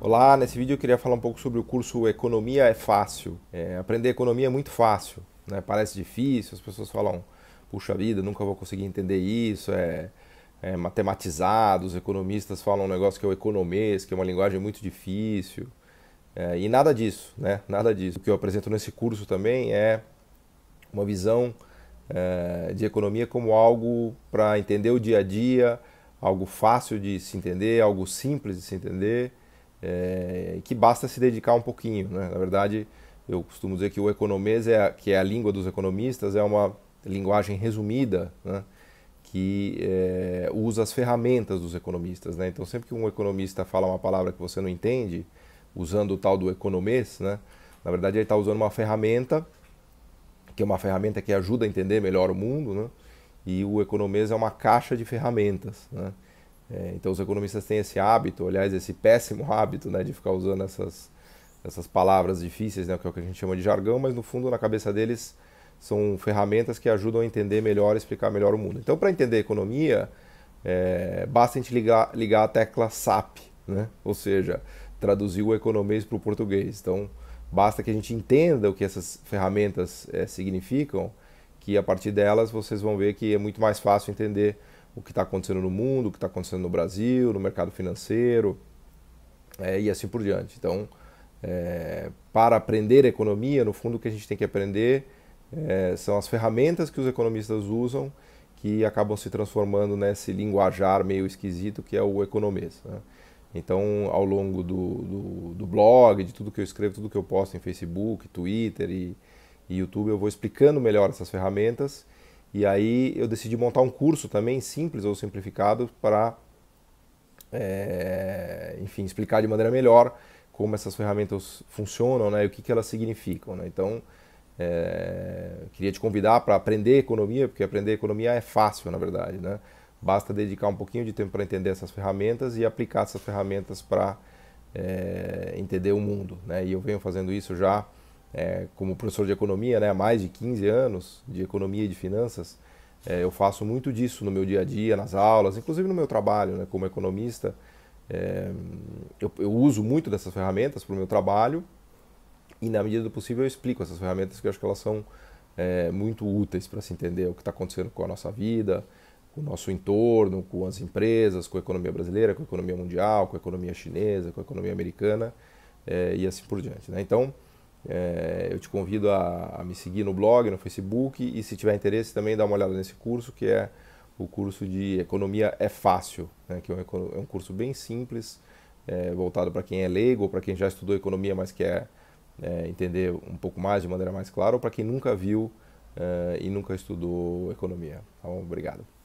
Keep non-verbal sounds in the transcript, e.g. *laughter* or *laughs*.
Olá, nesse vídeo eu queria falar um pouco sobre o curso Economia é Fácil. É, aprender economia é muito fácil, né? parece difícil, as pessoas falam, puxa vida, nunca vou conseguir entender isso, é, é matematizado, os economistas falam um negócio que é o economês, que é uma linguagem muito difícil, é, e nada disso, né? nada disso. O que eu apresento nesse curso também é uma visão é, de economia como algo para entender o dia a dia, algo fácil de se entender, algo simples de se entender, é, que basta se dedicar um pouquinho. Né? Na verdade, eu costumo dizer que o economês, é a, que é a língua dos economistas, é uma linguagem resumida né? que é, usa as ferramentas dos economistas. Né? Então, sempre que um economista fala uma palavra que você não entende, usando o tal do economês, né? na verdade, ele está usando uma ferramenta que é uma ferramenta que ajuda a entender melhor o mundo, né? e o economês é uma caixa de ferramentas. Né? É, então os economistas têm esse hábito, aliás, esse péssimo *laughs* hábito, né, de ficar usando essas, essas palavras difíceis, né, que é o que a gente chama de jargão, mas no fundo, na cabeça deles, são ferramentas que ajudam a entender melhor, explicar melhor o mundo. Então, para entender economia, é, basta a gente ligar, ligar a tecla SAP, né? ou seja, traduzir o economês para o português. Então, basta que a gente entenda o que essas ferramentas é, significam, que a partir delas vocês vão ver que é muito mais fácil entender o que está acontecendo no mundo, o que está acontecendo no Brasil, no mercado financeiro é, e assim por diante. Então, é, para aprender economia, no fundo, o que a gente tem que aprender é, são as ferramentas que os economistas usam que acabam se transformando nesse linguajar meio esquisito que é o economês. Né? Então, ao longo do, do, do, blog, de tudo que eu escrevo, tudo que eu posto em Facebook, Twitter e, e YouTube, eu vou explicando melhor essas ferramentas e aí eu decidi montar um curso também, simples ou simplificado, para, é, enfim, explicar de maneira melhor como essas ferramentas funcionam né, e o que, que elas significam. Né? Então, é, queria te convidar para aprender economia, porque aprender economia é fácil, na verdade. Né? Basta dedicar um pouquinho de tempo para entender essas ferramentas e aplicar essas ferramentas para é, entender o mundo. Né? E eu venho fazendo isso já é, como professor de economia, né, há mais de 15 anos de economia e de finanças, é, eu faço muito disso no meu dia a dia, nas aulas, inclusive no meu trabalho né, como economista. É, eu, eu, uso muito dessas ferramentas para o meu trabalho e, na medida do possível, eu explico essas ferramentas que eu acho que elas são é, muito úteis para se entender o que está acontecendo com a nossa vida, com o nosso entorno, com as empresas, com a economia brasileira, com a economia mundial, com a economia chinesa, com a economia americana é, e assim por diante. Né? Então, é, eu te convido a, a, me seguir no blog, no Facebook e se tiver interesse também dá uma olhada nesse curso que é o curso de Economia é Fácil, né, que é um, é um, curso bem simples, é, voltado para quem é leigo ou para quem já estudou economia, mas quer é, entender um pouco mais de maneira mais clara, ou para quem nunca viu é, e nunca estudou economia. Tá bom? Obrigado.